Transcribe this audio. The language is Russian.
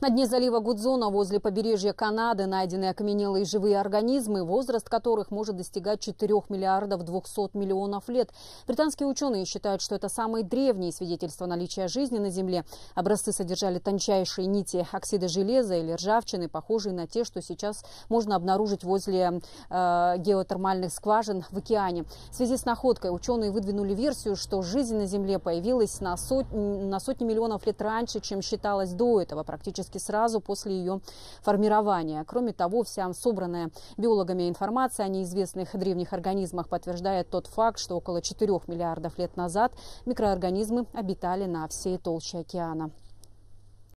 На дне залива Гудзона возле побережья Канады найдены окаменелые живые организмы, возраст которых может достигать 4 миллиардов 200 миллионов лет. Британские ученые считают, что это самые древние свидетельства наличия жизни на Земле. Образцы содержали тончайшие нити оксида железа или ржавчины, похожие на те, что сейчас можно обнаружить возле э, геотермальных скважин в океане. В связи с находкой ученые выдвинули версию, что жизнь на Земле появилась на, сот... на сотни миллионов лет раньше, чем считалось до этого, практически практически сразу после ее формирования. Кроме того, вся собранная биологами информация о неизвестных древних организмах подтверждает тот факт, что около 4 миллиардов лет назад микроорганизмы обитали на всей толще океана.